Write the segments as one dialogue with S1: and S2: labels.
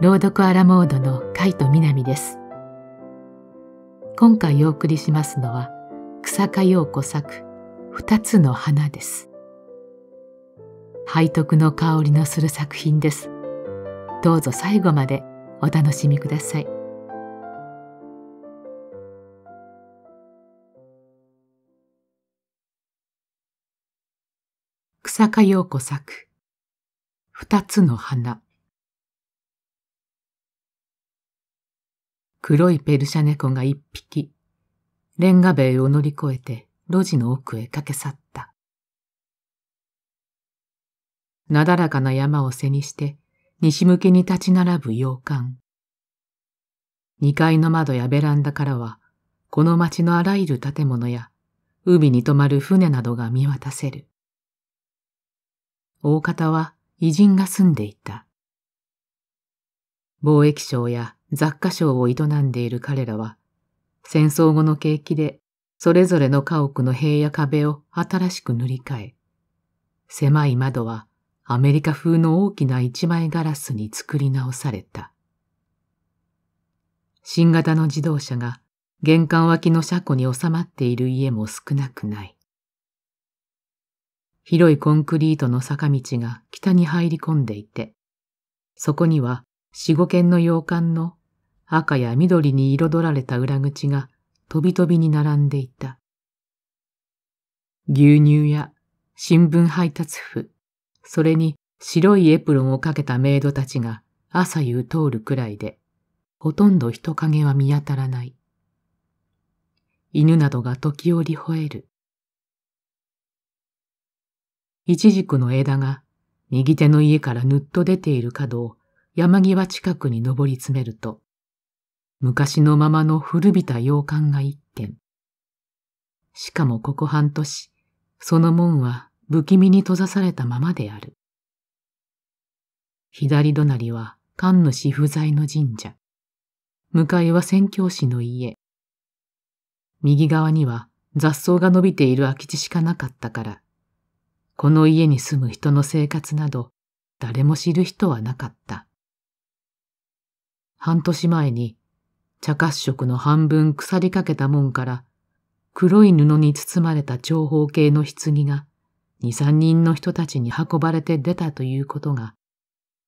S1: 朗読アラモードの海と南です今回お送りしますのは草加陽子作二つの花です背徳の香りのする作品ですどうぞ最後までお楽しみください草加陽子作二つの花黒いペルシャ猫が一匹、レンガ塀を乗り越えて路地の奥へ駆け去った。なだらかな山を背にして、西向けに立ち並ぶ洋館。二階の窓やベランダからは、この町のあらゆる建物や、海に泊まる船などが見渡せる。大方は偉人が住んでいた。貿易商や雑貨商を営んでいる彼らは、戦争後の景気でそれぞれの家屋の塀や壁を新しく塗り替え、狭い窓はアメリカ風の大きな一枚ガラスに作り直された。新型の自動車が玄関脇の車庫に収まっている家も少なくない。広いコンクリートの坂道が北に入り込んでいて、そこには四五軒の洋館の赤や緑に彩られた裏口がとびとびに並んでいた。牛乳や新聞配達婦、それに白いエプロンをかけたメイドたちが朝夕通るくらいで、ほとんど人影は見当たらない。犬などが時折吠える。イチジクの枝が右手の家からぬっと出ている角を山際近くに登り詰めると、昔のままの古びた洋館が一軒。しかもここ半年、その門は不気味に閉ざされたままである。左隣は神主不在の神社。向かいは宣教師の家。右側には雑草が伸びている空き地しかなかったから、この家に住む人の生活など誰も知る人はなかった。半年前に茶褐色の半分腐りかけた門から黒い布に包まれた長方形の棺が二三人の人たちに運ばれて出たということが、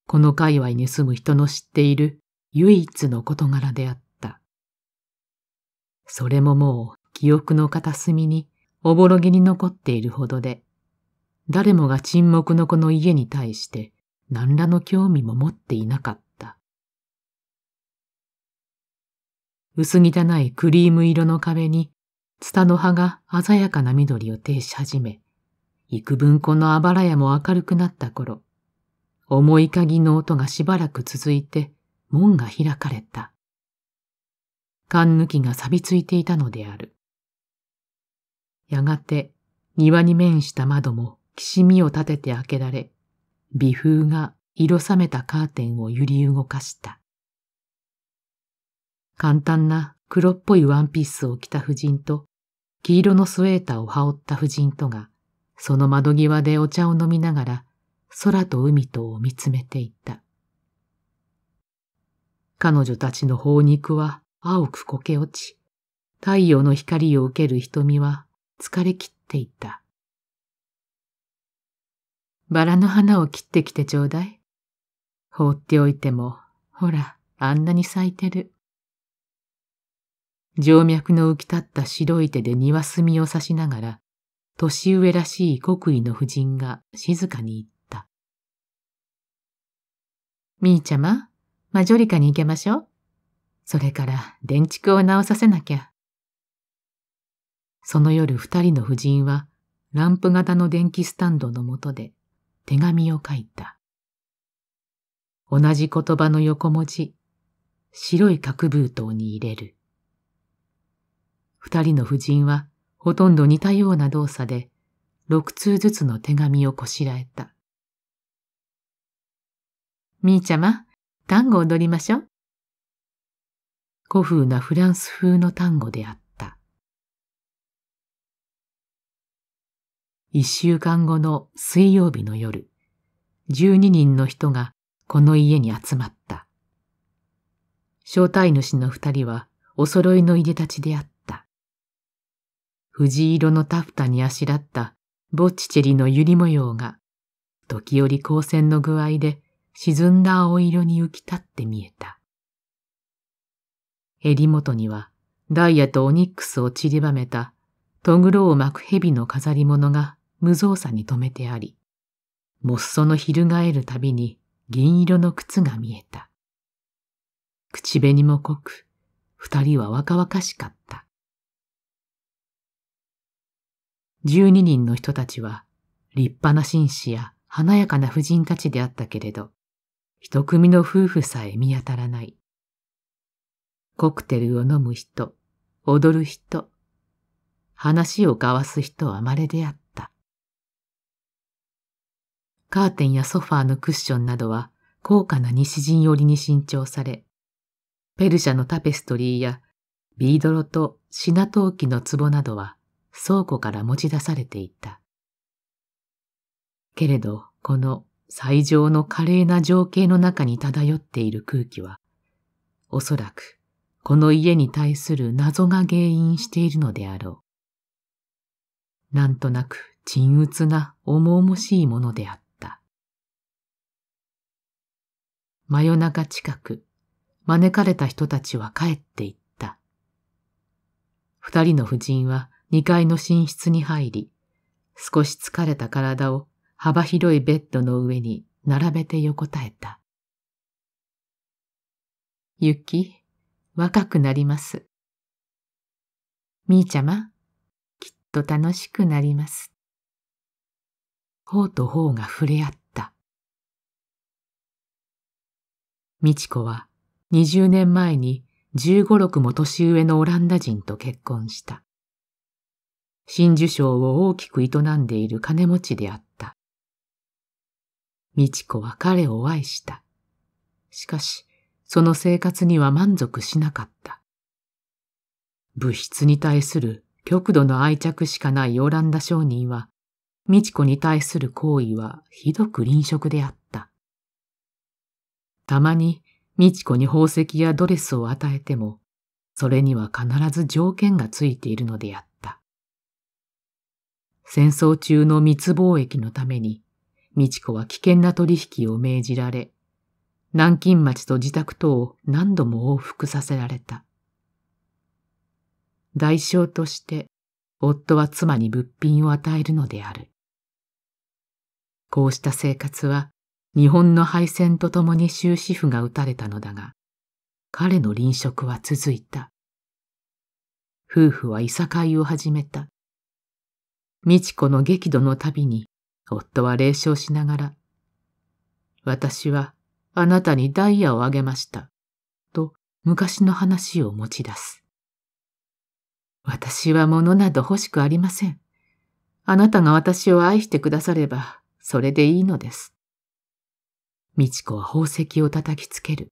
S1: この界隈に住む人の知っている唯一の事柄であった。それももう記憶の片隅におぼろげに残っているほどで、誰もが沈黙の子の家に対して何らの興味も持っていなかった。薄汚いクリーム色の壁に、ツタの葉が鮮やかな緑を呈し始め、幾分このあばら屋も明るくなった頃、重い鍵の音がしばらく続いて門が開かれた。缶抜きが錆びついていたのである。やがて庭に面した窓もきしみを立てて開けられ、微風が色覚めたカーテンを揺り動かした。簡単な黒っぽいワンピースを着た婦人と、黄色のスウェーターを羽織った婦人とが、その窓際でお茶を飲みながら、空と海とを見つめていた。彼女たちの頬肉は青くこけ落ち、太陽の光を受ける瞳は疲れきっていた。バラの花を切ってきてちょうだい。放っておいても、ほら、あんなに咲いてる。静脈の浮き立った白い手で庭墨を刺しながら、年上らしい極意の婦人が静かに言った。みーちゃま、マジョリカに行けましょう。それから電蓄を直させなきゃ。その夜二人の夫人は、ランプ型の電気スタンドのもとで手紙を書いた。同じ言葉の横文字、白い角封筒に入れる。二人の夫人はほとんど似たような動作で、六通ずつの手紙をこしらえた。みーちゃま、単語踊りましょう。古風なフランス風の単語であった。一週間後の水曜日の夜、十二人の人がこの家に集まった。招待主の二人はお揃いのいでたちであった。藤色のタフタにあしらったボッチチェリの百合模様が、時折光線の具合で沈んだ青色に浮き立って見えた。襟元にはダイヤとオニックスを散りばめたトグロを巻く蛇の飾り物が無造作に留めてあり、もっその翻るたびに銀色の靴が見えた。口紅も濃く、二人は若々しかった。12人の人たちは立派な紳士や華やかな婦人たちであったけれど、一組の夫婦さえ見当たらない。コクテルを飲む人、踊る人、話を交わす人は稀であった。カーテンやソファーのクッションなどは高価な西陣織に新調され、ペルシャのタペストリーやビードロとシナトウキの壺などは倉庫から持ち出されていた。けれど、この最上の華麗な情景の中に漂っている空気は、おそらくこの家に対する謎が原因しているのであろう。なんとなく沈鬱な重々しいものであった。真夜中近く、招かれた人たちは帰っていった。二人の夫人は2階の寝室に入り、少し疲れた体を幅広いベッドの上に並べて横たえた。雪、若くなります。みーちゃま、きっと楽しくなります。頬と頬が触れ合った。みちこは20年前に15、6も年上のオランダ人と結婚した。真珠賞を大きく営んでいる金持ちであった。美智子は彼を愛した。しかし、その生活には満足しなかった。物質に対する極度の愛着しかないオランダ商人は、美智子に対する行為はひどく臨職であった。たまに美智子に宝石やドレスを与えても、それには必ず条件がついているのであった。戦争中の密貿易のために、美智子は危険な取引を命じられ、南京町と自宅とを何度も往復させられた。代償として夫は妻に物品を与えるのである。こうした生活は日本の敗戦とともに終止符が打たれたのだが、彼の臨職は続いた。夫婦はいさかいを始めた。美智子の激怒のたびに、夫は冷笑しながら、私はあなたにダイヤをあげました、と昔の話を持ち出す。私は物など欲しくありません。あなたが私を愛してくだされば、それでいいのです。美智子は宝石を叩きつける。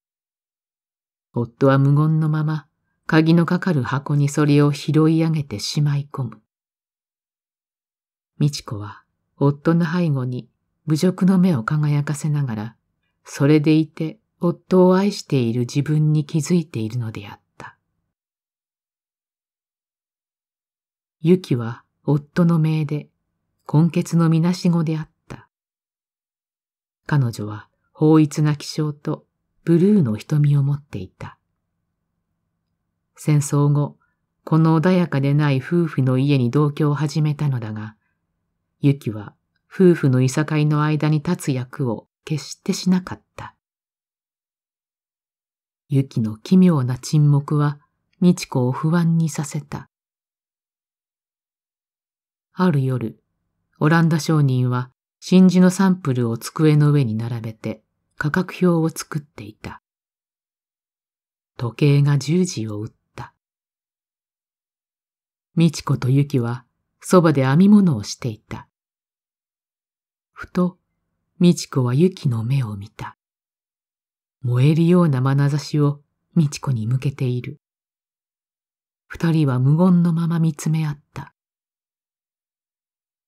S1: 夫は無言のまま、鍵のかかる箱にそれを拾い上げてしまい込む。美智子は夫の背後に侮辱の目を輝かせながら、それでいて夫を愛している自分に気づいているのであった。ユキは夫の命で、根血のみなし子であった。彼女は法逸な気性とブルーの瞳を持っていた。戦争後、この穏やかでない夫婦の家に同居を始めたのだが、ユキは夫婦のいさかいの間に立つ役を決してしなかった。ユキの奇妙な沈黙は、美智子を不安にさせた。ある夜、オランダ商人は真珠のサンプルを机の上に並べて価格表を作っていた。時計が十時を打った。美智子とユキはそばで編み物をしていた。ふと、美智子はユキの目を見た。燃えるような眼差しを美智子に向けている。二人は無言のまま見つめ合った。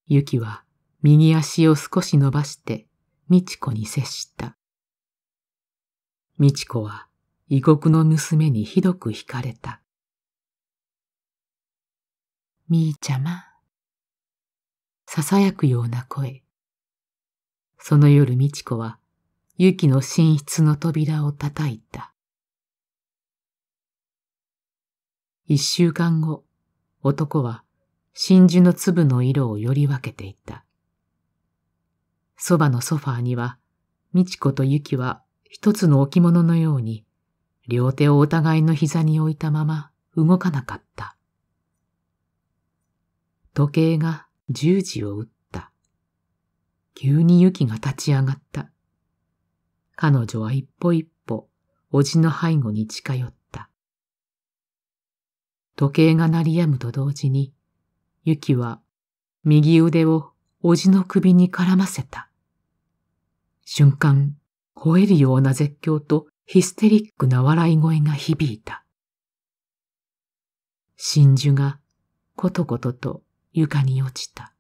S1: ユキは右足を少し伸ばして美智子に接した。美智子は異国の娘にひどく惹かれた。みーちゃま、囁くような声。その夜美智子は、ゆきの寝室の扉を叩いた。一週間後、男は真珠の粒の色をより分けていた。そばのソファーには、美智子とゆきは一つの置物のように、両手をお互いの膝に置いたまま動かなかった。時計が十時を打った。急に雪が立ち上がった。彼女は一歩一歩、おじの背後に近寄った。時計が鳴り止むと同時に、雪は右腕をおじの首に絡ませた。瞬間、吠えるような絶叫とヒステリックな笑い声が響いた。真珠がことことと床に落ちた。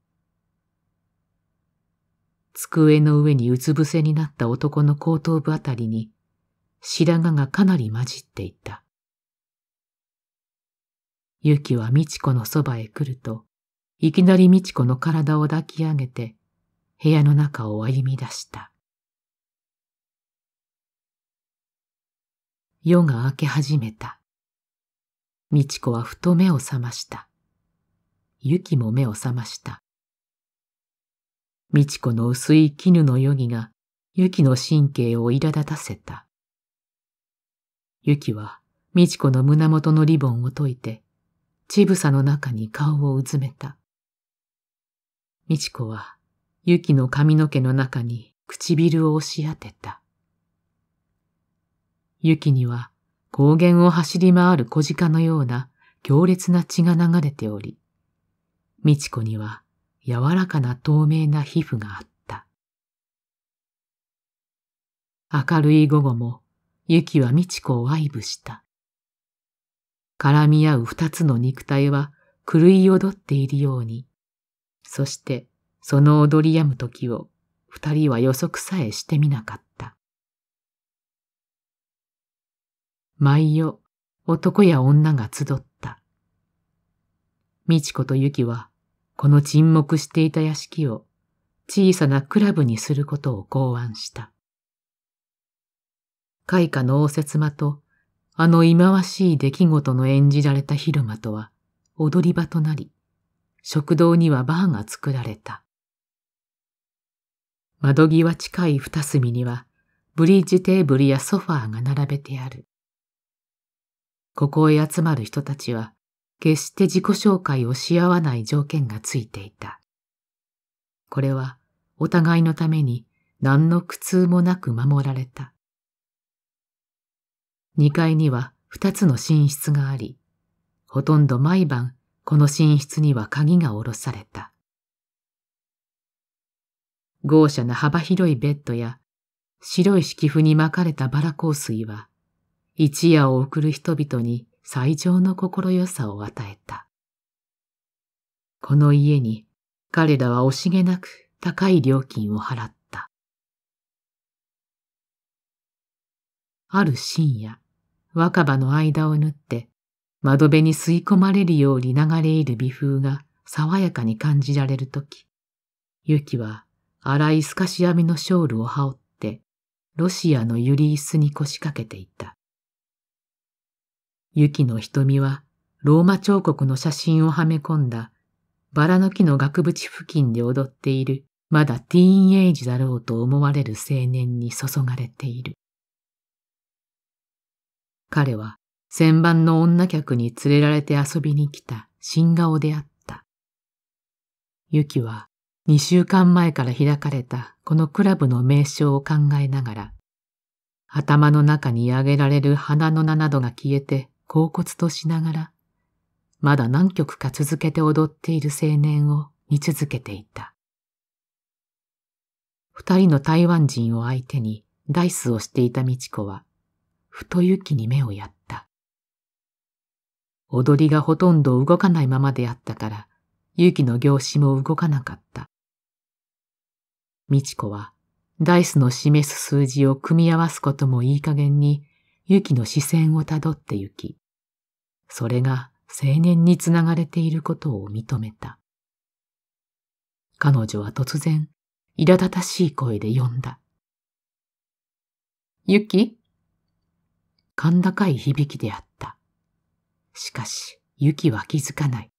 S1: 机の上にうつ伏せになった男の後頭部あたりに白髪がかなり混じっていた。ゆきはみちこのそばへ来ると、いきなりみちこの体を抱き上げて、部屋の中を歩み出した。夜が明け始めた。みちこはふと目を覚ました。ゆきも目を覚ました。美智子の薄い絹の余儀が、ゆきの神経を苛立たせた。ゆきは、美智子の胸元のリボンを解いて、ちぶさの中に顔をうずめた。美智子は、ゆきの髪の毛の中に唇を押し当てた。ゆきには、高原を走り回る小鹿のような強烈な血が流れており、美智子には柔らかな透明な皮膚があった。明るい午後も、ユキは美智子を愛撫した。絡み合う二つの肉体は狂い踊っているように、そしてその踊り止む時を二人は予測さえしてみなかった。毎夜、男や女が集った。美智子とユキはこの沈黙していた屋敷を小さなクラブにすることを考案した。開花の応接間と、あの忌まわしい出来事の演じられた昼間とは踊り場となり、食堂にはバーが作られた。窓際近い二隅には、ブリッジテーブルやソファーが並べてある。ここへ集まる人たちは、決して自己紹介をし合わない条件がついていた。これはお互いのために何の苦痛もなく守られた。2階には2つの寝室があり、ほとんど毎晩この寝室には鍵が下ろされた。豪奢な幅広いベッドや白い敷布に巻かれたバラ香水は、一夜を送る人々に最上の快さを与えた。この家に彼らは惜しげなく高い料金を払った。
S2: ある深
S1: 夜、若葉の間を縫って窓辺に吸い込まれるように流れ入る微風が爽やかに感じられるとき、ゆきは荒い透かし編みのショールを羽織って、ロシアのユリ椅子に腰掛けていた。ユキの瞳はローマ彫刻の写真をはめ込んだバラの木の額縁付近で踊っているまだティーンエイジだろうと思われる青年に注がれている。彼は旋盤の女客に連れられて遊びに来た新顔であった。ユキは二週間前から開かれたこのクラブの名称を考えながら、頭の中に挙げられる花の名などが消えて恍惚としながら、まだ何曲か続けて踊っている青年を見続けていた。二人の台湾人を相手にダイスをしていた美智子は、ふと雪に目をやった。踊りがほとんど動かないままであったから、雪の行詞も動かなかった。美智子は、ダイスの示す数字を組み合わすこともいい加減に、雪の視線をたどって行き、それが青年につながれていることを認めた。彼女は突然、苛立たしい声で呼んだ。ゆき甲高い響きであった。しかし、ゆきは気づかない。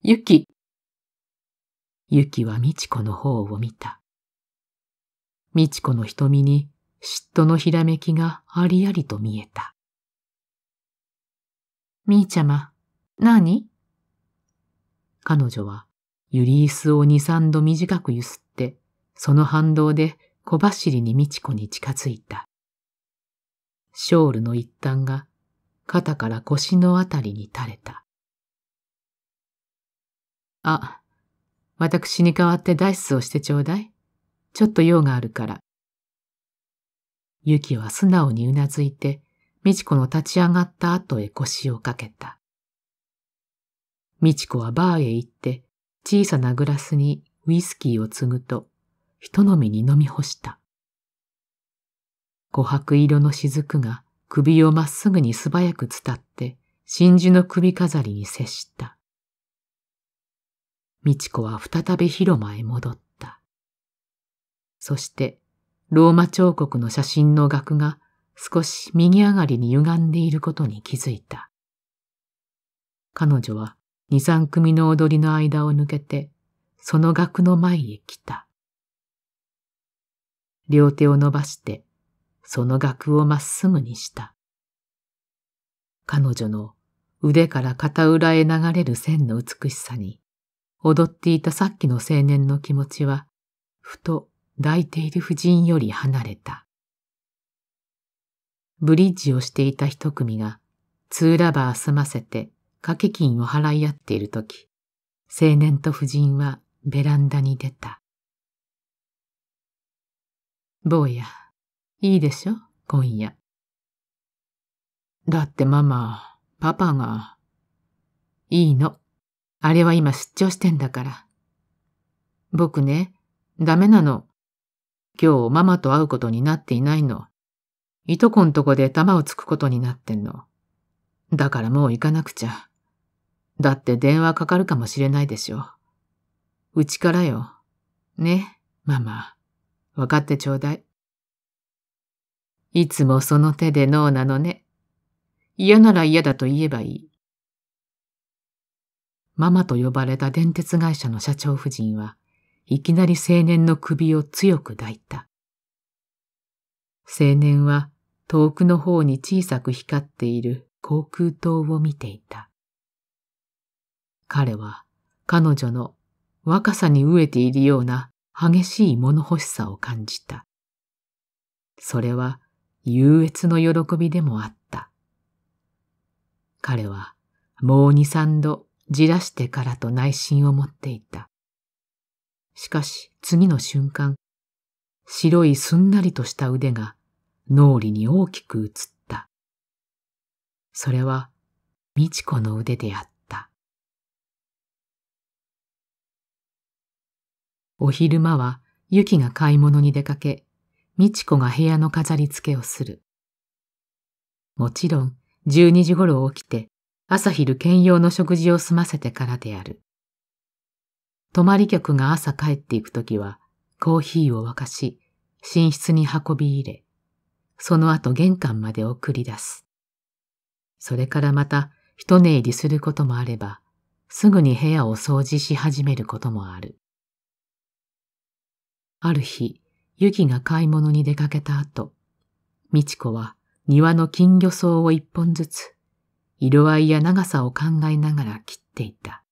S1: ゆきゆきはみちこの方を見た。みちこの瞳に嫉妬のひらめきがありありと見えた。みーちゃま、何彼女は、ゆり椅子を二三度短くゆすって、その反動で小走りにみちこに近づいた。ショールの一端が肩から腰のあたりに垂れた。あ、私に代わってダイスをしてちょうだい。ちょっと用があるから。ゆきは素直にうなずいて、美智子の立ち上がった後へ腰をかけた。美智子はバーへ行って小さなグラスにウイスキーを継ぐと、一飲みに飲み干した。琥珀色の雫が首をまっすぐに素早く伝って真珠の首飾りに接した。美智子は再び広間へ戻った。そして、ローマ彫刻の写真の額が少し右上がりに歪んでいることに気づいた。彼女は二三組の踊りの間を抜けて、その額の前へ来た。両手を伸ばして、その額をまっすぐにした。彼女の腕から片裏へ流れる線の美しさに、踊っていたさっきの青年の気持ちは、ふと抱いている婦人より離れた。ブリッジをしていた一組が、ツーラバー済ませて掛け金を払い合っているとき、青年と夫人はベランダに出た。坊や、いいでしょ、今夜。だってママ、パパが。いいの。あれは今出張してんだから。僕ね、ダメなの。今日ママと会うことになっていないの。いとこんとこで玉をつくことになってんの。だからもう行かなくちゃ。だって電話かかるかもしれないでしょ。うちからよ。ね、ママ。わかってちょうだい。いつもその手で脳なのね。嫌なら嫌だと言えばいい。ママと呼ばれた電鉄会社の社長夫人はいきなり青年の首を強く抱いた。青年は遠くの方に小さく光っている航空灯を見ていた。彼は彼女の若さに飢えているような激しい物欲しさを感じた。それは優越の喜びでもあった。彼はもう二三度じらしてからと内心を持っていた。しかし次の瞬間、白いすんなりとした腕が脳裏に大きく映った。それは、美智子の腕であった。お昼間は、ゆきが買い物に出かけ、美智子が部屋の飾り付けをする。もちろん、十二時ごろ起きて、朝昼兼用の食事を済ませてからである。泊まり客が朝帰っていくときは、コーヒーを沸かし、寝室に運び入れ、その後玄関まで送り出す。それからまた一寝入りすることもあれば、すぐに部屋を掃除し始めることもある。ある日、ユキが買い物に出かけた後、美智子は庭の金魚草を一本ずつ、色合いや長さを考えながら切っていた。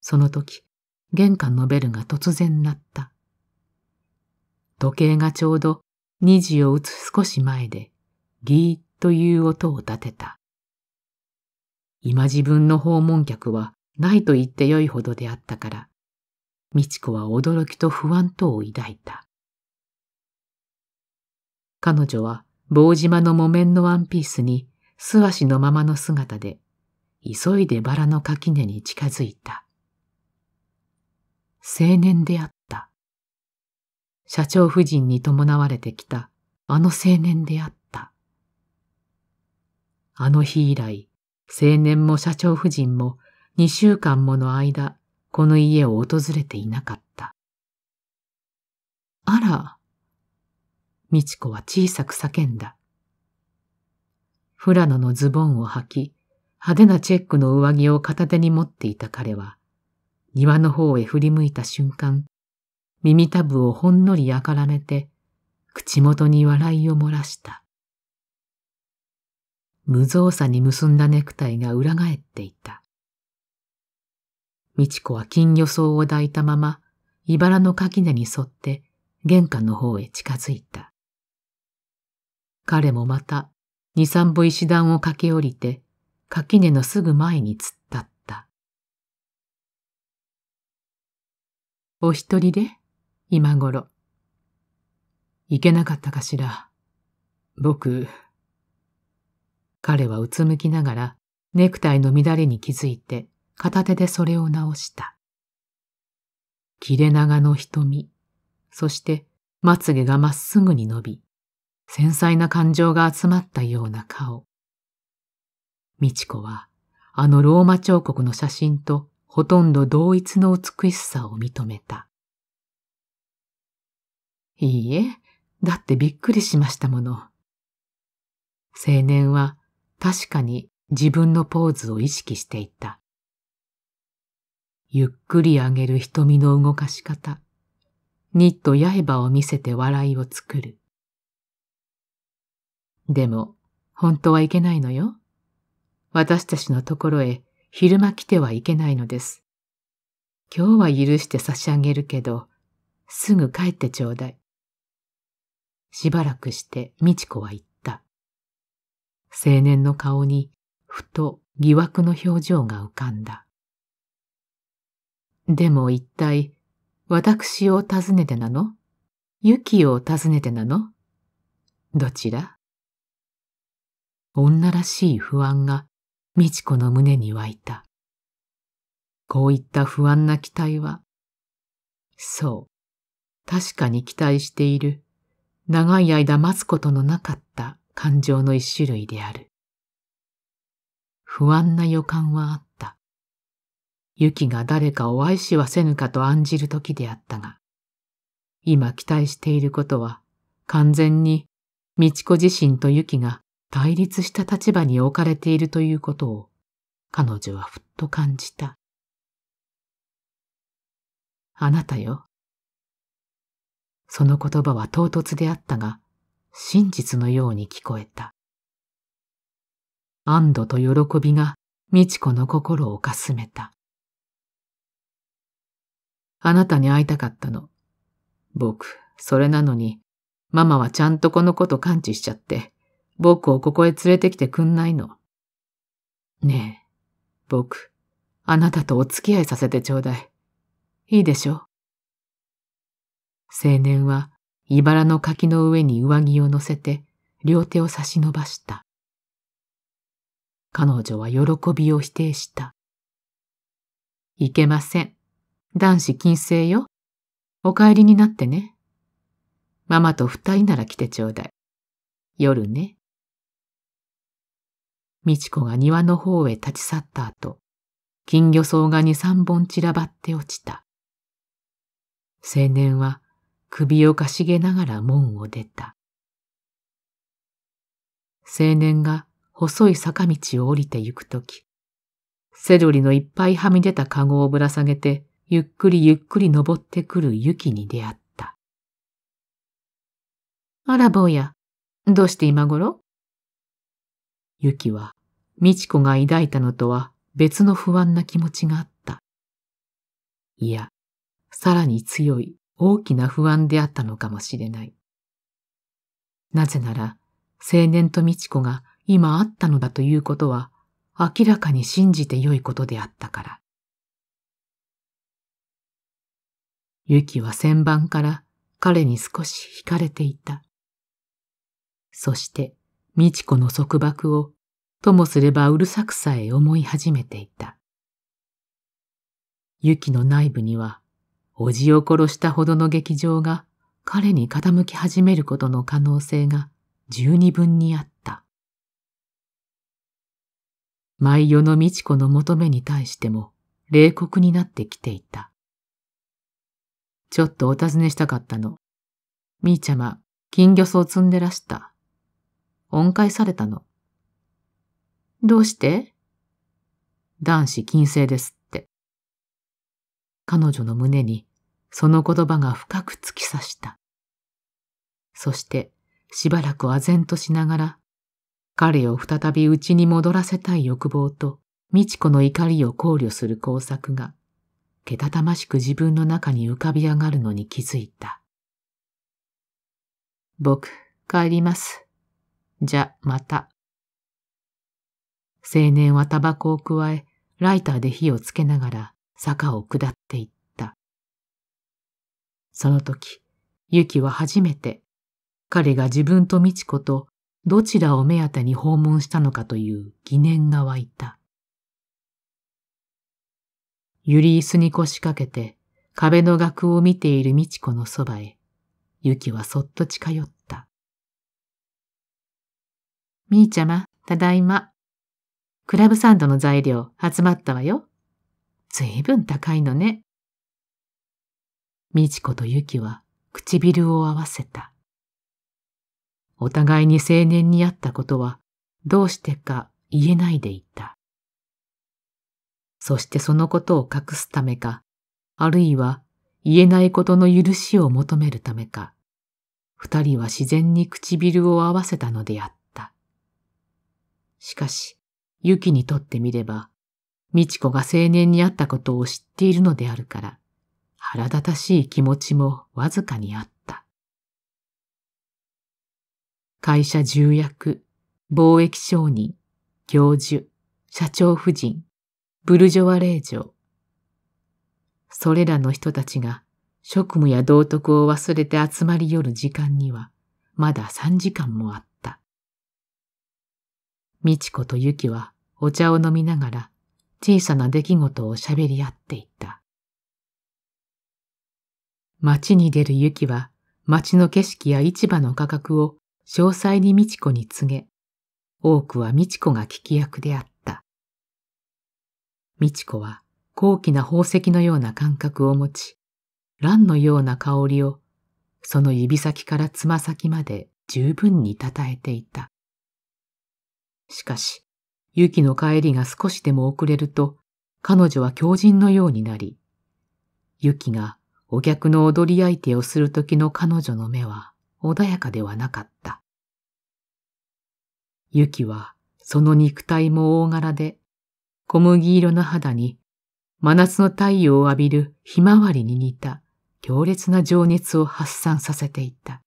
S1: その時、玄関のベルが突然鳴った。時計がちょうど2時を打つ少し前で、ギーという音を立てた。今自分の訪問客はないと言ってよいほどであったから、美智子は驚きと不安とを抱いた。彼女は棒島の木綿のワンピースに素足のままの姿で、急いでバラの垣根に近づいた。青年であった。社長夫人に伴われてきたあの青年であった。あの日以来、青年も社長夫人も2週間もの間、この家を訪れていなかった。あら、美智子は小さく叫んだ。フラノのズボンを履き、派手なチェックの上着を片手に持っていた彼は、庭の方へ振り向いた瞬間、耳たぶをほんのりやからめて、口元に笑いを漏らした。無造作に結んだネクタイが裏返っていた。美智子は金魚草を抱いたまま、茨の垣根に沿って玄関の方へ近づいた。彼もまた二三歩石段を駆け下りて、垣根のすぐ前に突っ立った。お一人で今頃。いけなかったかしら。僕。彼はうつむきながら、ネクタイの乱れに気づいて、片手でそれを直した。切れ長の瞳、そしてまつげがまっすぐに伸び、繊細な感情が集まったような顔。美智子は、あのローマ彫刻の写真とほとんど同一の美しさを認めた。いいえ、だってびっくりしましたもの。青年は確かに自分のポーズを意識していた。ゆっくり上げる瞳の動かし方。ニット刃を見せて笑いを作る。でも、本当はいけないのよ。私たちのところへ昼間来てはいけないのです。今日は許して差し上げるけど、すぐ帰ってちょうだい。しばらくして美智子は言った。青年の顔にふと疑惑の表情が浮かんだ。でも一体私を訪ねてなのユキを訪ねてなのどちら女らしい不安が美智子の胸に湧いた。こういった不安な期待は、そう、確かに期待している長い間待つことのなかった感情の一種類である。不安な予感はあった。ユキが誰かを愛しはせぬかと案じる時であったが、今期待していることは完全に美智子自身とユキが対立した立場に置かれているということを彼女はふっと感じた。あなたよ。その言葉は唐突であったが、真実のように聞こえた。安堵と喜びが美智子の心をかすめた。あなたに会いたかったの。僕、それなのに、ママはちゃんとこのこと感知しちゃって、僕をここへ連れてきてくんないの。ねえ、僕、あなたとお付き合いさせてちょうだい。いいでしょ青年は、茨の柿の上に上着を乗せて、両手を差し伸ばした。彼女は喜びを否定した。いけません。男子禁制よ。お帰りになってね。ママと二人なら来てちょうだい。夜ね。美智子が庭の方へ立ち去った後、金魚草が二三本散らばって落ちた。青年は首をかしげながら門を出た。青年が細い坂道を降りて行くとき、セロリのいっぱいはみ出たかごをぶら下げて、ゆっくりゆっくり登ってくる雪に出会った。あら坊や、どうして今頃雪は、美智子が抱いたのとは別の不安な気持ちがあった。いや、さらに強い大きな不安であったのかもしれない。なぜなら、青年と美智子が今あったのだということは、明らかに信じてよいことであったから。ユキは旋盤から彼に少し惹かれていた。そして、美智子の束縛を、ともすればうるさくさえ思い始めていた。ユキの内部には、おじを殺したほどの劇場が彼に傾き始めることの可能性が十二分にあった。毎夜の美智子の求めに対しても冷酷になってきていた。ちょっとお尋ねしたかったの。みーちゃま、金魚草を積んでらした。恩返されたの。どうして男子禁制ですって。彼女の胸にその言葉が深く突き刺した。そしてしばらく唖然としながら、彼を再び家に戻らせたい欲望と、美智子の怒りを考慮する工作が、けたたましく自分の中に浮かび上がるのに気づいた。僕、帰ります。じゃ、また。青年はタバコをくわえ、ライターで火をつけながら坂を下っていった。その時、ユキは初めて彼が自分と美智子とどちらを目当てに訪問したのかという疑念が湧いた。ゆり椅子に腰掛けて壁の額を見ている美智子のそばへ、ゆきはそっと近寄った。みーちゃま、ただいま。クラブサンドの材料集まったわよ。ずいぶん高いのね。美智子とユキは唇を合わせた。お互いに青年に会ったことはどうしてか言えないでいた。そしてそのことを隠すためか、あるいは言えないことの許しを求めるためか、二人は自然に唇を合わせたのであった。しかし、ユキにとってみれば、美智子が青年に会ったことを知っているのであるから、腹立たしい気持ちもわずかにあった。会社重役、貿易商人、教授、社長夫人、ブルジョワ令嬢。それらの人たちが職務や道徳を忘れて集まり寄る時間には、まだ3時間もあった。美智子とゆきはお茶を飲みながら小さな出来事を喋り合っていた。街に出る雪は、街の景色や市場の価格を詳細に美智子に告げ、多くは美智子が聞き役であった。美智子は高貴な宝石のような感覚を持ち、蘭のような香りをその指先からつま先まで十分に称えていた。しかし、雪の帰りが少しでも遅れると、彼女は狂人のようになり、雪がお客の踊り相手をする時の彼女の目は穏やかではなかった。ユキはその肉体も大柄で、小麦色の肌に真夏の太陽を浴びるひまわりに似た強烈な情熱を発散させていた。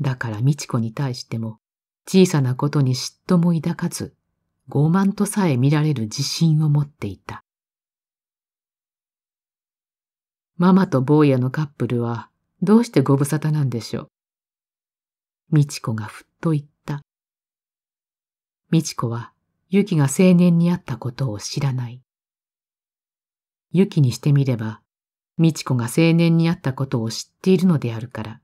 S1: だから美智子に対しても小さなことに嫉妬も抱かず、傲慢とさえ見られる自信を持っていた。ママと坊やのカップルはどうしてご無沙汰なんでしょう。美智子がふっと言った。美智子はユキが青年に会ったことを知らない。ユキにしてみれば、美智子が青年に会ったことを知っているのであるから、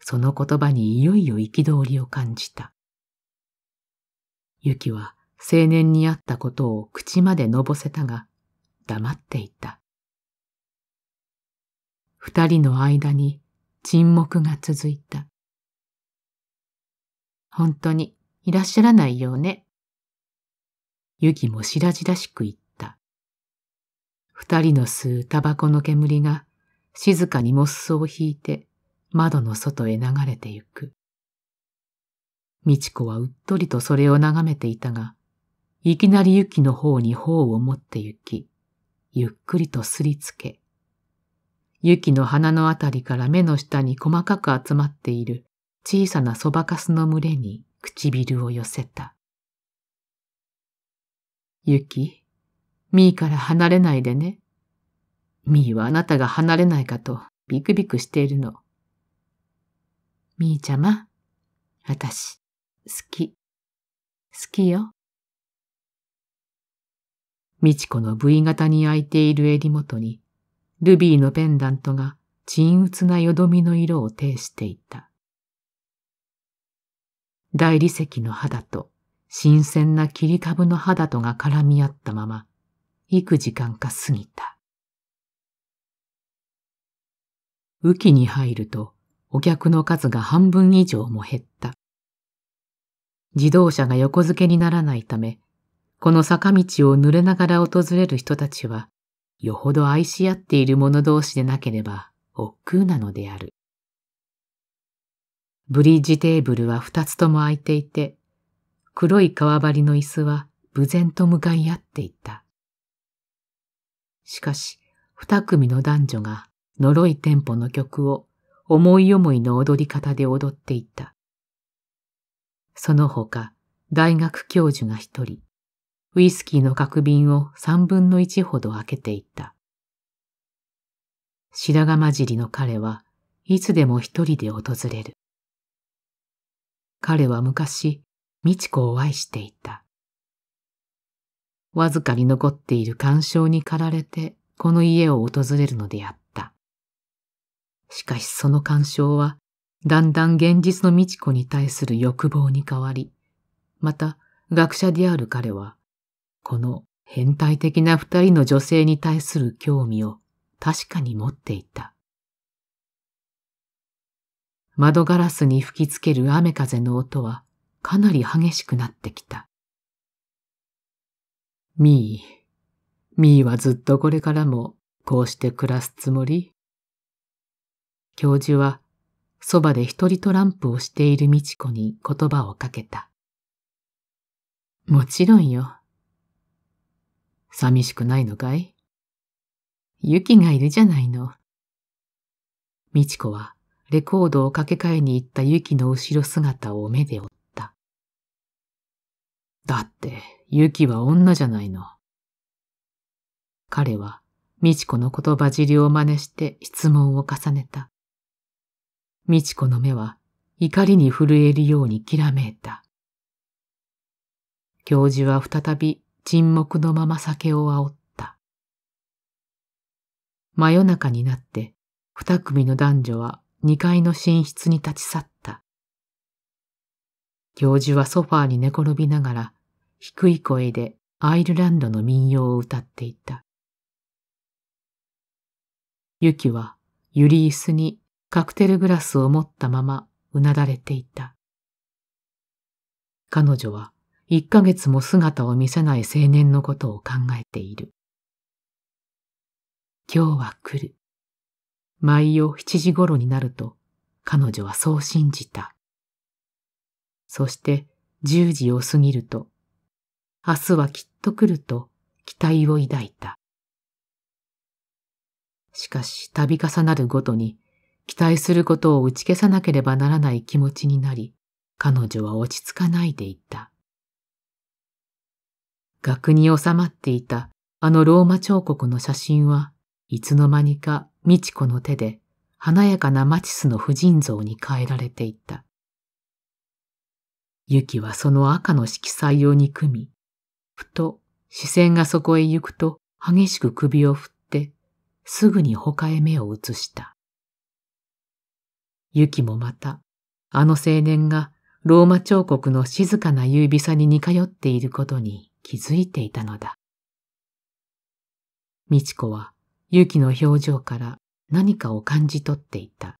S1: その言葉にいよいよ憤りを感じた。ユキは青年に会ったことを口までのぼせたが、黙っていた。二人の間に沈黙が続いた。本当にいらっしゃらないようね。ユキも白々しく言った。二人の吸うタバコの煙が静かにモッソを引いて窓の外へ流れてゆく。美智子はうっとりとそれを眺めていたが、いきなりユキの方に頬を持って行き、ゆっくりとすりつけ、雪の鼻のあたりから目の下に細かく集まっている小さなそばかすの群れに唇を寄せた。雪、ミーから離れないでね。ミーはあなたが離れないかとビクビクしているの。ミーちゃま、私、好き。好きよ。みちこの V 型に開いている襟元にルビーのペンダントが沈鬱なよどみの色を呈していた。大理石の肌と新鮮な切り株の肌とが絡み合ったまま、幾時間か過ぎた。雨季に入ると、お客の数が半分以上も減った。自動車が横付けにならないため、この坂道を濡れながら訪れる人たちは、よほど愛し合っている者同士でなければ億劫なのである。ブリッジテーブルは二つとも空いていて、黒い革張りの椅子は無然と向かい合っていた。しかし、二組の男女が呪いテンポの曲を思い思いの踊り方で踊っていた。その他、大学教授が一人、ウイスキーの角瓶を三分の一ほど開けていった。白髪混じりの彼はいつでも一人で訪れる。彼は昔、美智子を愛していた。わずかに残っている干渉に駆られてこの家を訪れるのであった。しかしその干渉は、だんだん現実の美智子に対する欲望に変わり、また学者である彼はこの変態的な二人の女性に対する興味を確かに持っていた。窓ガラスに吹きつける雨風の音はかなり激しくなってきた。ミー、ミーはずっとこれからもこうして暮らすつもり教授はそばで一人トランプをしている美智子に言葉をかけた。もちろんよ。寂しくないのかいユキがいるじゃないの。みちこはレコードを掛け替えに行ったユキの後ろ姿を目で追った。だって、ユキは女じゃないの。彼は、みちこの言葉尻を真似して質問を重ねた。みちこの目は怒りに震えるようにきらめいた。教授は再び沈黙のまま酒を煽った。真夜中になって二組の男女は二階の寝室に立ち去った。教授はソファーに寝転びながら低い声でアイルランドの民謡を歌っていた。ユキはユリ椅子にカクテルグラスを持ったままうなだれていた。彼女は一ヶ月も姿を見せない青年のことを考えている。今日は来る。毎夜七時頃になると彼女はそう信じた。そして十時を過ぎると、明日はきっと来ると期待を抱いた。しかし度重なるごとに期待することを打ち消さなければならない気持ちになり、彼女は落ち着かないでいた。額に収まっていたあのローマ彫刻の写真はいつの間にか美智子の手で華やかなマチスの婦人像に変えられていた。ユキはその赤の色彩を憎み、ふと視線がそこへ行くと激しく首を振ってすぐに他へ目を移した。ユキもまたあの青年がローマ彫刻の静かな優美さに似通っていることに気づいていたのだ。美智子はゆきの表情から何かを感じ取っていた。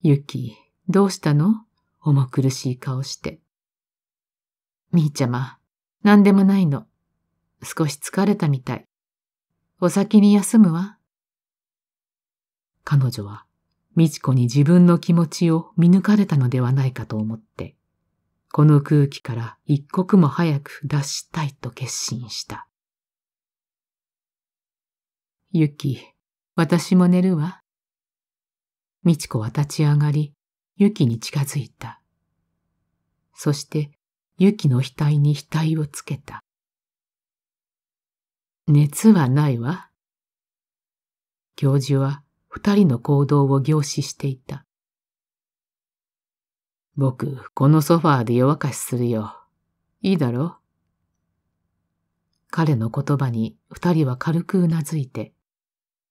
S1: ゆき、どうしたの重苦しい顔して。みーちゃま、なんでもないの。少し疲れたみたい。お先に休むわ。彼女は、美智子に自分の気持ちを見抜かれたのではないかと思って、この空気から一刻も早く脱したいと決心した。ゆき、私も寝るわ。みちこは立ち上がり、ゆきに近づいた。そして、ゆきの額に額をつけた。熱はないわ。教授は二人の行動を凝視していた。僕、このソファーで夜明かしするよ。いいだろ彼の言葉に二人は軽くうなずいて、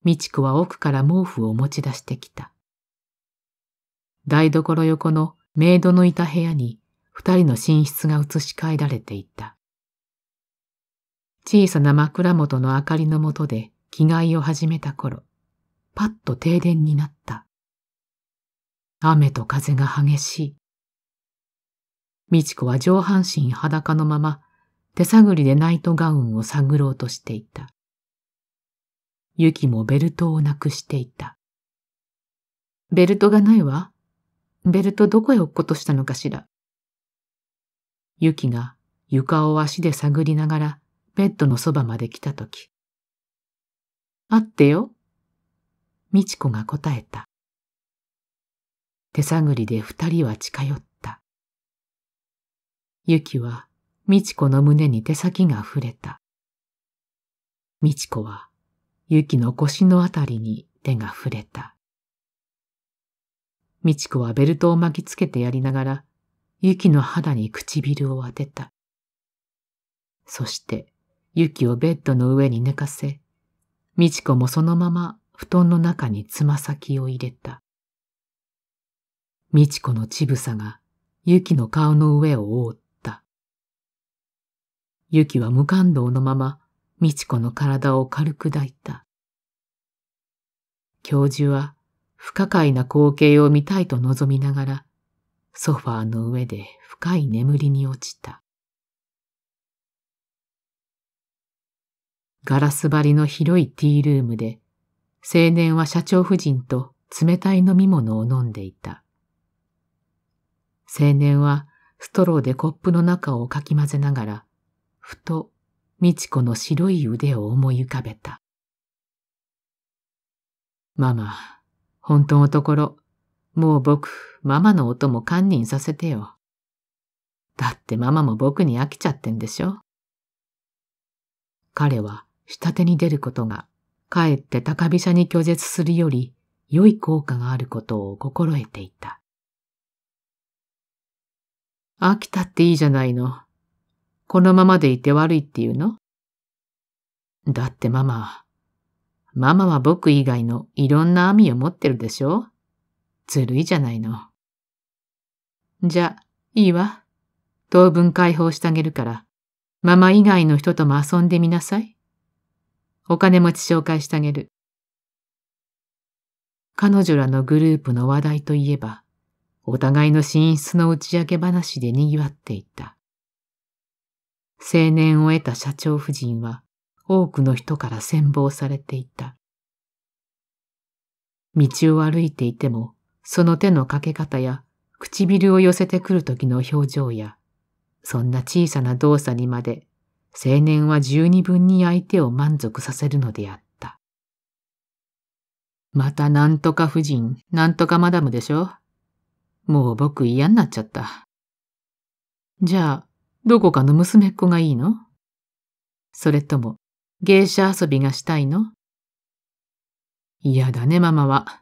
S1: 美智子は奥から毛布を持ち出してきた。台所横のメイドのいた部屋に二人の寝室が移し替えられていた。小さな枕元の明かりのもとで着替えを始めた頃、パッと停電になった。雨と風が激しい。美智子は上半身裸のまま、手探りでナイトガウンを探ろうとしていた。ユキもベルトをなくしていた。ベルトがないわ。ベルトどこへ置くことしたのかしら。ユキが床を足で探りながらベッドのそばまで来たとき。あってよ。美智子が答えた。手探りで二人は近寄った。ユキは、みちこの胸に手先が触れた。みちこは、ユキの腰のあたりに手が触れた。みちこはベルトを巻きつけてやりながら、ユキの肌に唇を当てた。そして、ユキをベッドの上に寝かせ、みちこもそのまま布団の中につま先を入れた。みちこの乳房がユキの顔の上を覆っユキは無感動のまま、美智子の体を軽く抱いた。教授は不可解な光景を見たいと望みながら、ソファーの上で深い眠りに落ちた。ガラス張りの広いティールームで、青年は社長夫人と冷たい飲み物を飲んでいた。青年はストローでコップの中をかき混ぜながら、ふと、美智子の白い腕を思い浮かべた。ママ、本当のところ、もう僕、ママの音も堪忍させてよ。だってママも僕に飽きちゃってんでしょ彼は下手に出ることが、かえって高飛車に拒絶するより、良い効果があることを心得ていた。飽きたっていいじゃないの。このままでいて悪いっていうのだってママ、ママは僕以外のいろんな網を持ってるでしょずるいじゃないの。じゃ、いいわ。当分解放してあげるから、ママ以外の人とも遊んでみなさい。お金持ち紹介してあげる。彼女らのグループの話題といえば、お互いの寝室の打ち上げ話で賑わっていた。青年を得た社長夫人は多くの人から羨望されていた。道を歩いていても、その手のかけ方や唇を寄せてくる時の表情や、そんな小さな動作にまで青年は十二分に相手を満足させるのであった。またなんとか夫人、なんとかマダムでしょもう僕嫌になっちゃった。じゃあ、どこかの娘っ子がいいのそれとも、芸者遊びがしたいの嫌だね、ママは。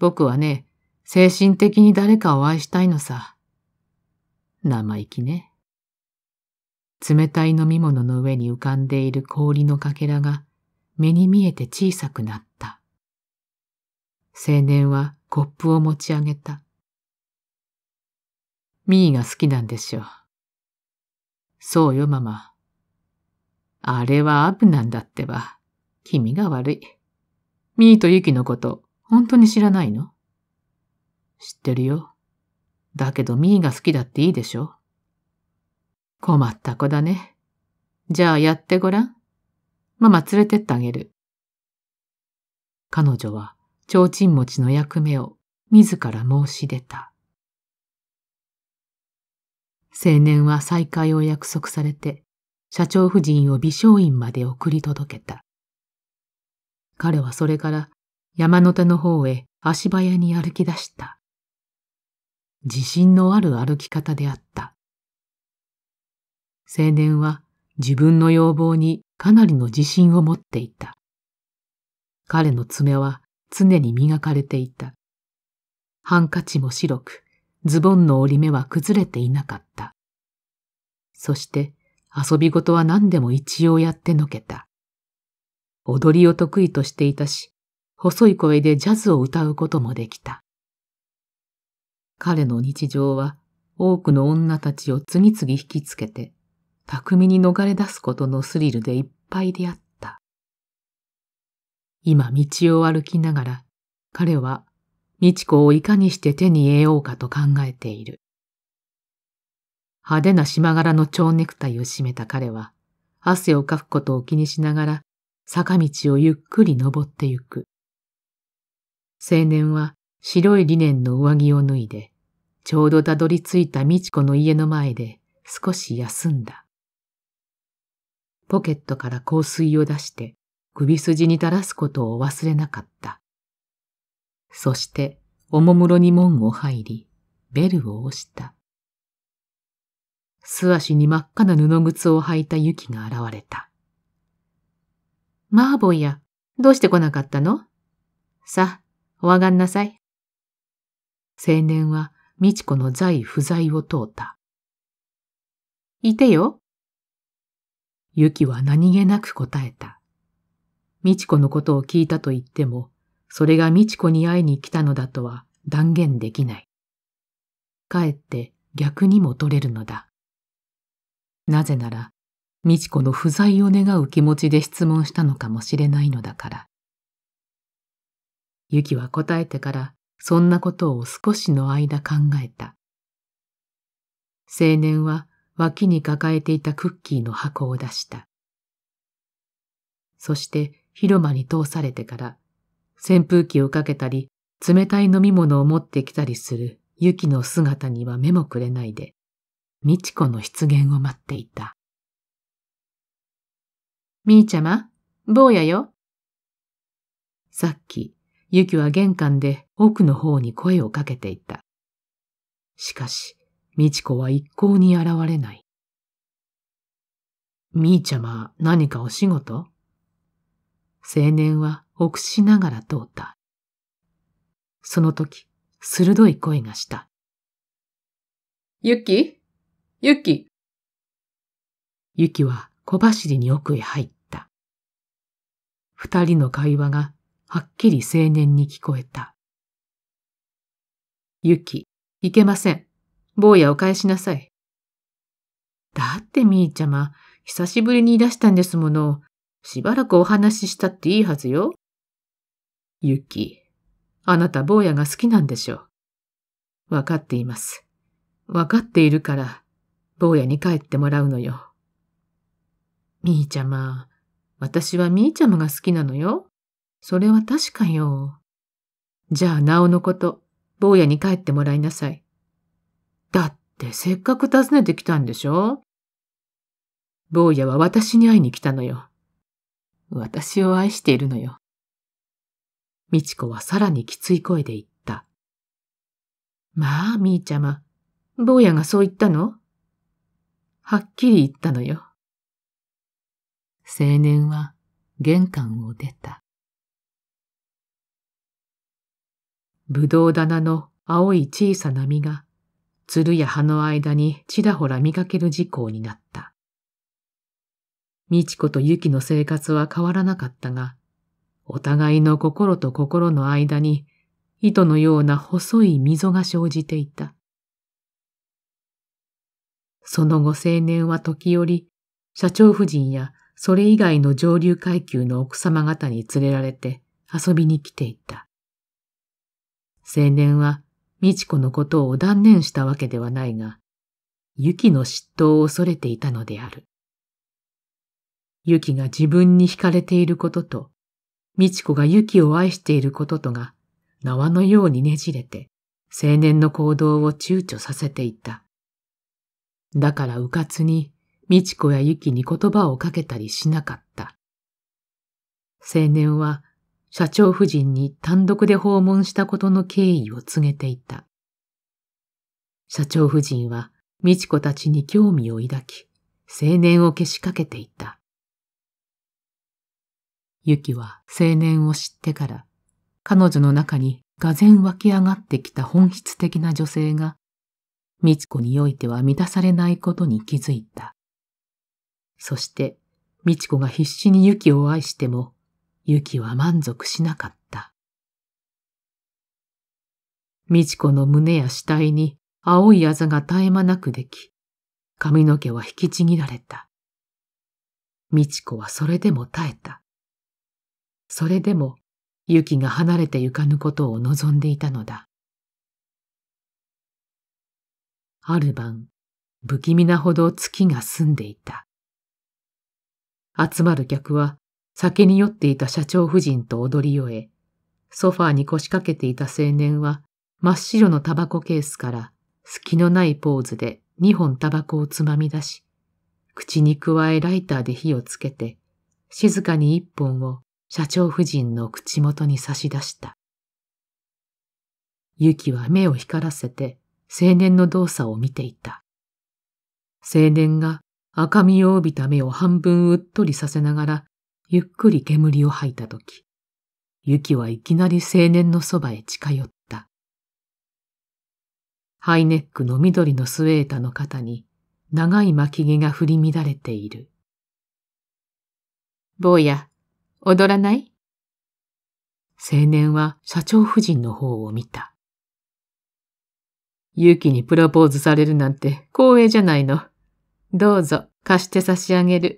S1: 僕はね、精神的に誰かを愛したいのさ。生意気ね。冷たい飲み物の上に浮かんでいる氷のかけらが目に見えて小さくなった。青年はコップを持ち上げた。ミーが好きなんでしょう。そうよ、ママ。あれはアブなんだってば。君が悪い。ミーとユキのこと、本当に知らないの知ってるよ。だけどミーが好きだっていいでしょ困った子だね。じゃあやってごらん。ママ連れてってあげる。彼女は、提灯持ちの役目を自ら申し出た。青年は再会を約束されて、社長夫人を美少院まで送り届けた。彼はそれから山の手の方へ足早に歩き出した。自信のある歩き方であった。青年は自分の要望にかなりの自信を持っていた。彼の爪は常に磨かれていた。ハンカチも白く、ズボンの折り目は崩れていなかった。そして遊び事は何でも一応やってのけた。踊りを得意としていたし、細い声でジャズを歌うこともできた。彼の日常は多くの女たちを次々引きつけて、巧みに逃れ出すことのスリルでいっぱいであった。今道を歩きながら彼は美智子をいかにして手に入れようかと考えている。派手な島柄の蝶ネクタイを締めた彼は、汗をかくことを気にしながら、坂道をゆっくり登ってゆく。青年は白いリネンの上着を脱いで、ちょうどたどり着いた美智子の家の前で少し休んだ。ポケットから香水を出して首筋に垂らすことを忘れなかった。そしておもむろに門を入り、ベルを押した。素足に真っ赤な布靴を履いたユキが現れた。マーボンや、どうして来なかったのさあ、お上がんなさい。青年は、美智子の在不在を問うた。いてよ。ユキは何気なく答えた。美智子のことを聞いたと言っても、それが美智子に会いに来たのだとは断言できない。かえって逆にも取れるのだ。なぜなら、美智子の不在を願う気持ちで質問したのかもしれないのだから。ゆきは答えてからそんなことを少しの間考えた。青年は脇に抱えていたクッキーの箱を出した。そして広間に通されてから扇風機をかけたり、冷たい飲み物を持ってきたりするユキの姿には目もくれないで、美智子の出現を待っていた。みーちゃま、坊やよ。さっき、ゆきは玄関で奥の方に声をかけていた。しかし、みちこは一向に現れない。みーちゃま、何かお仕事青年は臆しながら通った。その時、鋭い声がした。ゆきゆきゆきは小走りに奥へ入った。二人の会話がはっきり青年に聞こえた。ゆき、いけません。坊やお返しなさい。だってみーちゃま、久しぶりにいらしたんですもの。しばらくお話ししたっていいはずよ。ユキ、あなた坊やが好きなんでしょう。わかっています。わかっているから、坊やに帰ってもらうのよ。みーちゃま、私はみーちゃまが好きなのよ。それは確かよ。じゃあ、なおのこと、坊やに帰ってもらいなさい。だってせっかく訪ねてきたんでしょ坊やは私に会いに来たのよ。私を愛しているのよ。美智子はさらにきつい声で言った。まあ、みーちゃま、坊やがそう言ったのはっきり言ったのよ。青年は玄関を出た。ぶどう棚の青い小さな実が、つるや葉の間にちらほら見かける事項になった。美智子とゆきの生活は変わらなかったが、お互いの心と心の間に糸のような細い溝が生じていた。その後青年は時折、社長夫人やそれ以外の上流階級の奥様方に連れられて遊びに来ていた。青年は美智子のことを断念したわけではないが、雪の嫉妬を恐れていたのである。雪が自分に惹かれていることと、美智子がゆきを愛していることとが、縄のようにねじれて、青年の行動を躊躇させていた。だからうかつに、美智子やゆきに言葉をかけたりしなかった。青年は、社長夫人に単独で訪問したことの経緯を告げていた。社長夫人は、美智子たちに興味を抱き、青年をけしかけていた。ユキは青年を知ってから彼女の中に俄然湧き上がってきた本質的な女性が美智子においては満たされないことに気づいた。そして美智子が必死にユキを愛してもユキは満足しなかった。美智子の胸や死体に青いあざが絶え間なくでき、髪の毛は引きちぎられた。美智子はそれでも耐えた。それでも、ユキが離れてゆかぬことを望んでいたのだ。ある晩、不気味なほど月が澄んでいた。集まる客は酒に酔っていた社長夫人と踊り終え、ソファーに腰掛けていた青年は真っ白のタバコケースから隙のないポーズで2本タバコをつまみ出し、口に加えライターで火をつけて、静かに1本を社長夫人の口元に差し出した。ユキは目を光らせて青年の動作を見ていた。青年が赤みを帯びた目を半分うっとりさせながら、ゆっくり煙を吐いたとき、ユキはいきなり青年のそばへ近寄った。ハイネックの緑のスウェータの肩に長い巻き毛が振り乱れている。坊や、踊らない青年は社長夫人の方を見た。勇気にプロポーズされるなんて光栄じゃないの。どうぞ貸して差し上げる。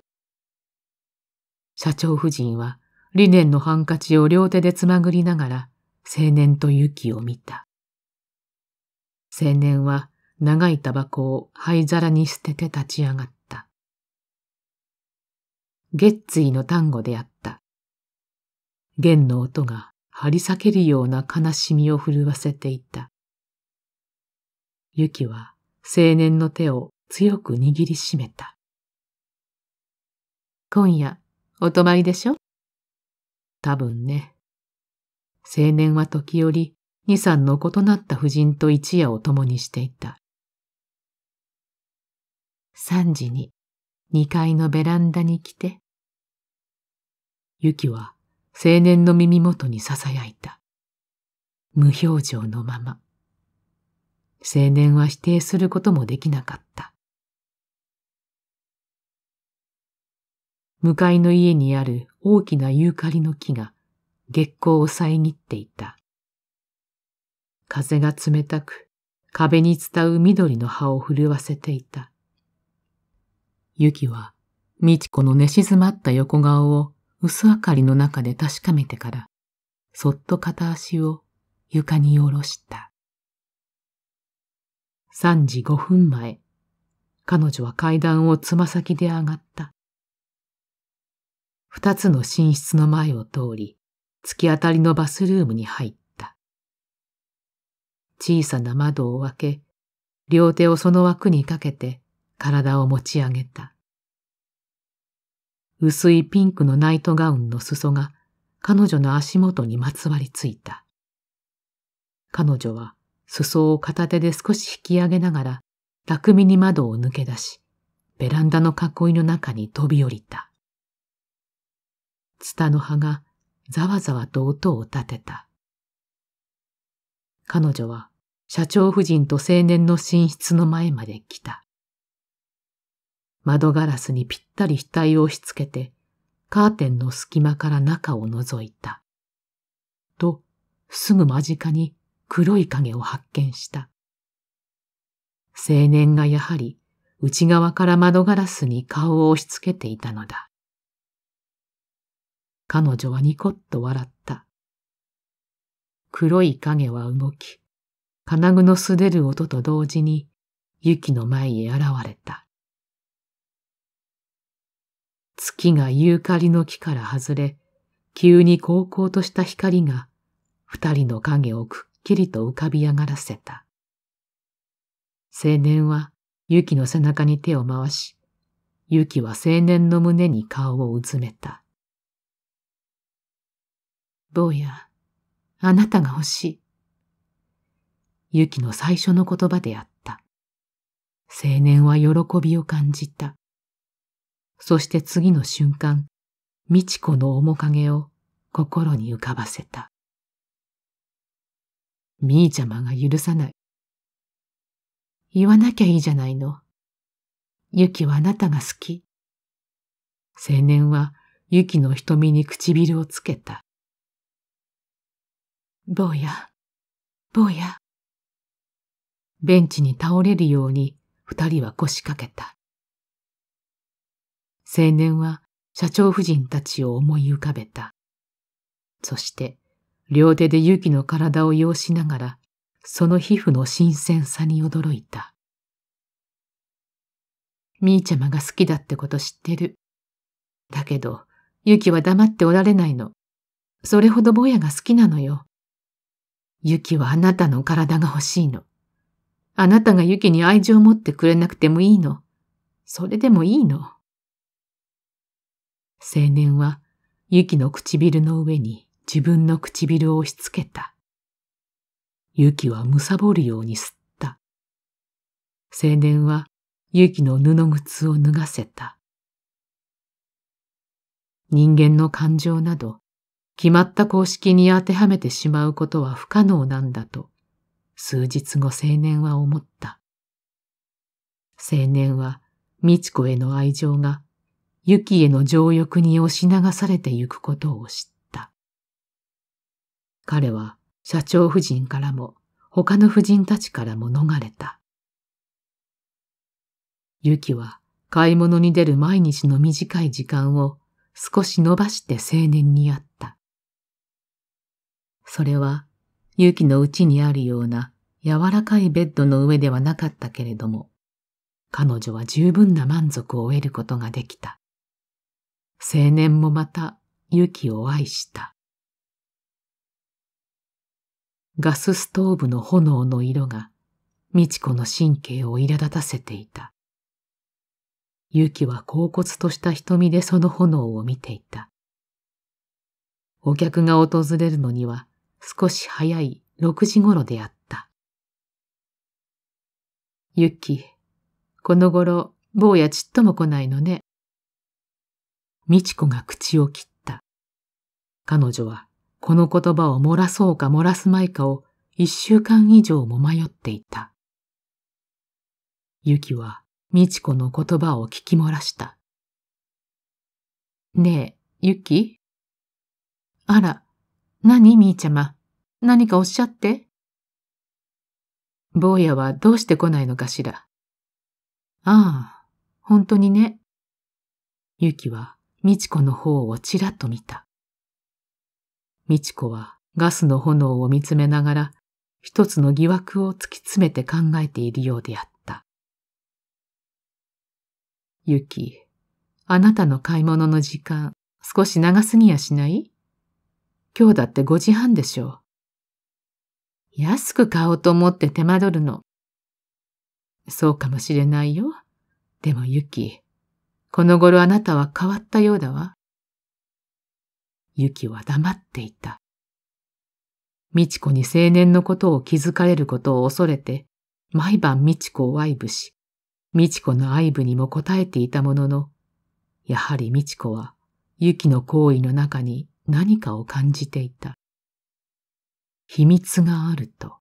S1: 社長夫人は理念のハンカチを両手でつまぐりながら青年と勇気を見た。青年は長いタバコを灰皿に捨てて立ち上がった。月追の単語であった。弦の音が張り裂けるような悲しみを震わせていた。ユキは青年の手を強く握りしめた。今夜、お泊まりでしょ多分ね。青年は時折、二三の異なった夫人と一夜を共にしていた。三時に二階のベランダに来て。ユキは青年の耳元に囁いた。無表情のまま。青年は否定することもできなかった。向かいの家にある大きなユーカリの木が月光を遮っていた。風が冷たく壁に伝う緑の葉を震わせていた。雪は、みちこの寝静まった横顔を薄明かりの中で確かめてから、そっと片足を床に下ろした。3時5分前、彼女は階段をつま先で上がった。二つの寝室の前を通り、突き当たりのバスルームに入った。小さな窓を開け、両手をその枠にかけて体を持ち上げた。薄いピンクのナイトガウンの裾が彼女の足元にまつわりついた。彼女は裾を片手で少し引き上げながら巧みに窓を抜け出し、ベランダの囲いの中に飛び降りた。ツタの葉がざわざわと音を立てた。彼女は社長夫人と青年の寝室の前まで来た。窓ガラスにぴったり額を押し付けて、カーテンの隙間から中を覗いた。と、すぐ間近に黒い影を発見した。青年がやはり内側から窓ガラスに顔を押し付けていたのだ。彼女はニコッと笑った。黒い影は動き、金具の滑る音と同時に雪の前へ現れた。月がユーカリの木から外れ、急に高々とした光が二人の影をくっきりと浮かび上がらせた。青年はユキの背中に手を回し、ユキは青年の胸に顔をうずめた。坊や、あなたが欲しい。ユキの最初の言葉であった。青年は喜びを感じた。そして次の瞬間、美智子の面影を心に浮かばせた。みーちゃまが許さない。言わなきゃいいじゃないの。ゆきはあなたが好き。青年はゆきの瞳に唇をつけた。坊や、坊や。ベンチに倒れるように二人は腰掛けた。青年は社長夫人たちを思い浮かべた。そして、両手で雪の体を擁しながら、その皮膚の新鮮さに驚いた。みーちゃまが好きだってこと知ってる。だけど、雪は黙っておられないの。それほど坊やが好きなのよ。雪はあなたの体が欲しいの。あなたが雪に愛情を持ってくれなくてもいいの。それでもいいの。青年は、ユキの唇の上に自分の唇を押し付けた。ユキはむさぼるように吸った。青年は、ユキの布靴を脱がせた。人間の感情など、決まった公式に当てはめてしまうことは不可能なんだと、数日後青年は思った。青年は、美智子への愛情が雪への情欲に押し流されてゆくことを知った。彼は社長夫人からも他の夫人たちからも逃れた。雪は買い物に出る毎日の短い時間を少し伸ばして青年にあった。それは雪のうちにあるような柔らかいベッドの上ではなかったけれども、彼女は十分な満足を得ることができた。青年もまた雪を愛した。ガスストーブの炎の色が、美智子の神経を苛立たせていた。雪は恍惚とした瞳でその炎を見ていた。お客が訪れるのには少し早い六時頃であった。雪、この頃、坊やちっとも来ないのね。美智子が口を切った。彼女はこの言葉を漏らそうか漏らすまいかを一週間以上も迷っていた。ゆきは美智子の言葉を聞き漏らした。ねえ、ゆきあら、何みーちゃま、何かおっしゃって。坊やはどうして来ないのかしら。ああ、本当にね。ゆきは美智子の方をちらっと見た。美智子はガスの炎を見つめながら、一つの疑惑を突き詰めて考えているようであった。ゆき、あなたの買い物の時間、少し長すぎやしない今日だって5時半でしょう。安く買おうと思って手間取るの。そうかもしれないよ。でもゆき、この頃あなたは変わったようだわ。ゆきは黙っていた。みちこに青年のことを気づかれることを恐れて、毎晩みちこを愛撫し、みちこの愛撫にも応えていたものの、やはりみちこは、ゆきの行為の中に何かを感じていた。秘密があると。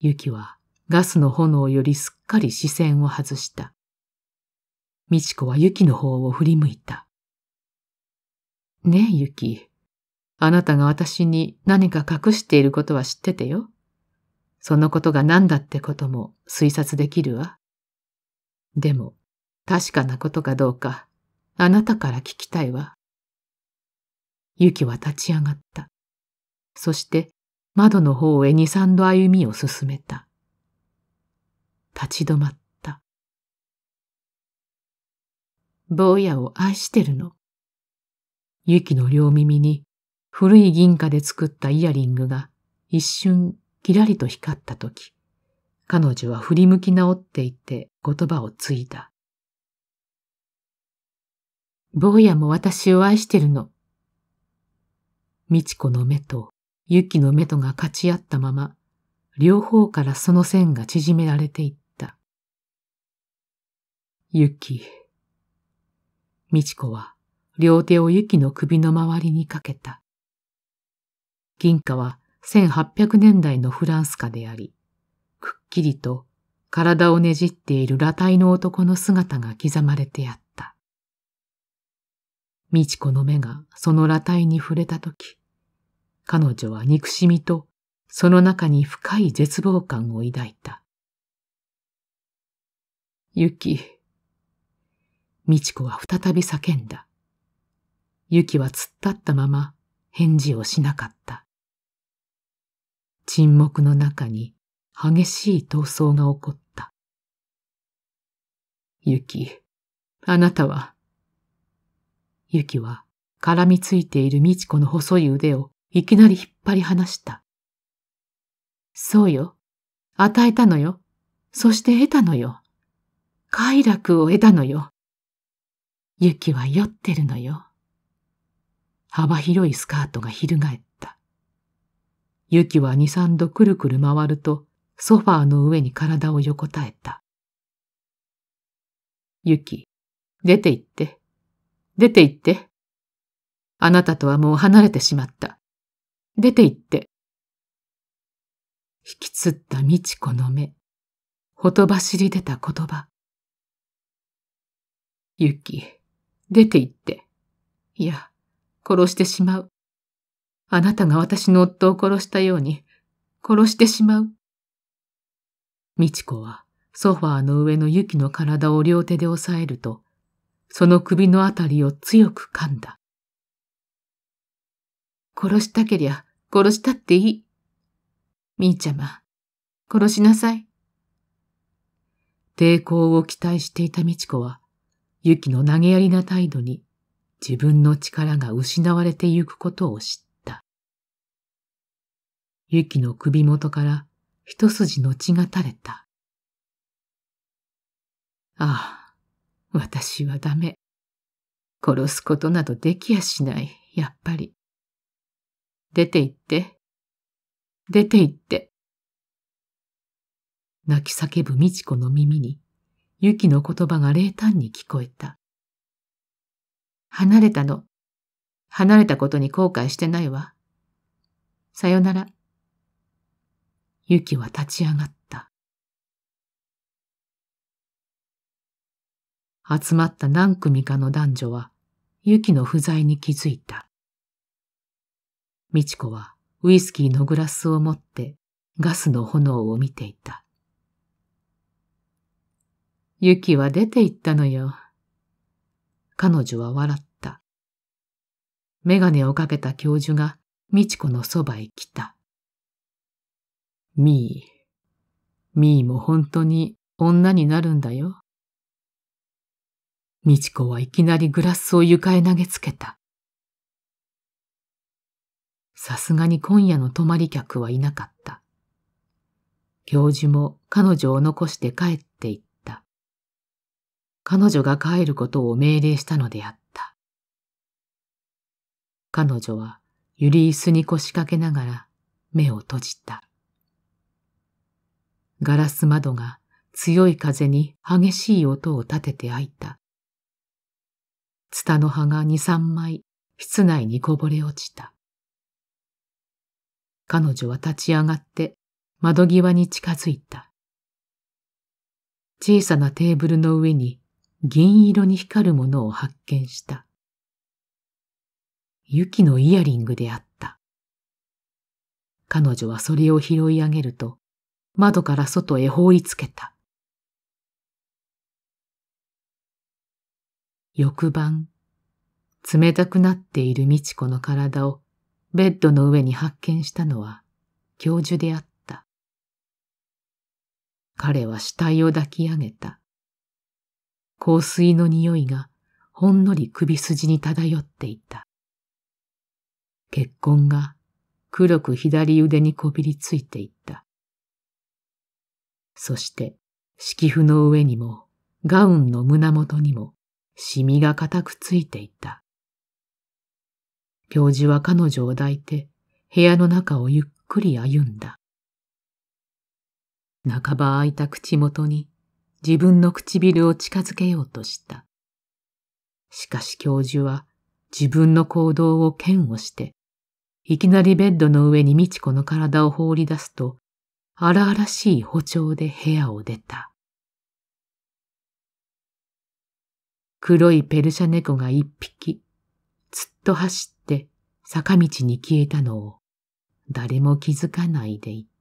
S1: ゆきはガスの炎よりすっかり視線を外した。美智子は雪の方を振り向いた。ねえ、雪。あなたが私に何か隠していることは知っててよ。そのことが何だってことも推察できるわ。でも、確かなことかどうか、あなたから聞きたいわ。雪は立ち上がった。そして、窓の方へ二三度歩みを進めた。立ち止まった。坊やを愛してるの。ゆきの両耳に古い銀貨で作ったイヤリングが一瞬キラリと光ったとき、彼女は振り向き直っていて言葉を継いだ。坊やも私を愛してるの。美智子の目とゆきの目とが勝ち合ったまま、両方からその線が縮められていった。ゆき。美智子は両手をユキの首の周りにかけた。銀貨は1800年代のフランス貨であり、くっきりと体をねじっている裸体の男の姿が刻まれてあった。美智子の目がその裸体に触れたとき、彼女は憎しみとその中に深い絶望感を抱いた。き？美智子は再び叫んだ。ユキは突っ立ったまま返事をしなかった。沈黙の中に激しい闘争が起こった。ユキ、あなたは。ユキは絡みついている美智子の細い腕をいきなり引っ張り離した。そうよ。与えたのよ。そして得たのよ。快楽を得たのよ。雪は酔ってるのよ。幅広いスカートが翻った。雪は二三度くるくる回ると、ソファーの上に体を横たえた。雪、出て行って。出て行って。あなたとはもう離れてしまった。出て行って。引きつった美智子の目。ほとばしり出た言葉。ゆき。出て行って。いや、殺してしまう。あなたが私の夫を殺したように、殺してしまう。美智子はソファーの上のユキの体を両手で押さえると、その首のあたりを強く噛んだ。殺したけりゃ殺したっていい。みーちゃま、殺しなさい。抵抗を期待していた美智子は、ユキの投げやりな態度に自分の力が失われてゆくことを知った。ユキの首元から一筋の血が垂れた。ああ、私はダメ。殺すことなどできやしない、やっぱり。出て行って。出て行って。泣き叫ぶ美智子の耳にユキの言葉が冷淡に聞こえた。離れたの。離れたことに後悔してないわ。さよなら。ユキは立ち上がった。集まった何組かの男女は、ユキの不在に気づいた。美智子はウイスキーのグラスを持ってガスの炎を見ていた。ユキは出て行ったのよ。彼女は笑った。メガネをかけた教授が美智子のそばへ来た。ミー、ミーも本当に女になるんだよ。美智子はいきなりグラスを床へ投げつけた。さすがに今夜の泊まり客はいなかった。教授も彼女を残して帰っ彼女が帰ることを命令したのであった。彼女はゆり椅子に腰掛けながら目を閉じた。ガラス窓が強い風に激しい音を立てて開いた。ツタの葉が二三枚室内にこぼれ落ちた。彼女は立ち上がって窓際に近づいた。小さなテーブルの上に銀色に光るものを発見した。ユキのイヤリングであった。彼女はそれを拾い上げると、窓から外へ放りつけた。翌晩、冷たくなっている美智子の体をベッドの上に発見したのは教授であった。彼は死体を抱き上げた。香水の匂いがほんのり首筋に漂っていた。血痕が黒く左腕にこびりついていった。そして、敷布の上にも、ガウンの胸元にも、シミが固くついていた。教授は彼女を抱いて、部屋の中をゆっくり歩んだ。半ば開いた口元に、自分の唇を近づけようとした。しかし教授は自分の行動を嫌悪して、いきなりベッドの上に美智子の体を放り出すと、荒々しい歩調で部屋を出た。黒いペルシャ猫が一匹、ずっと走って坂道に消えたのを、誰も気づかないでいた。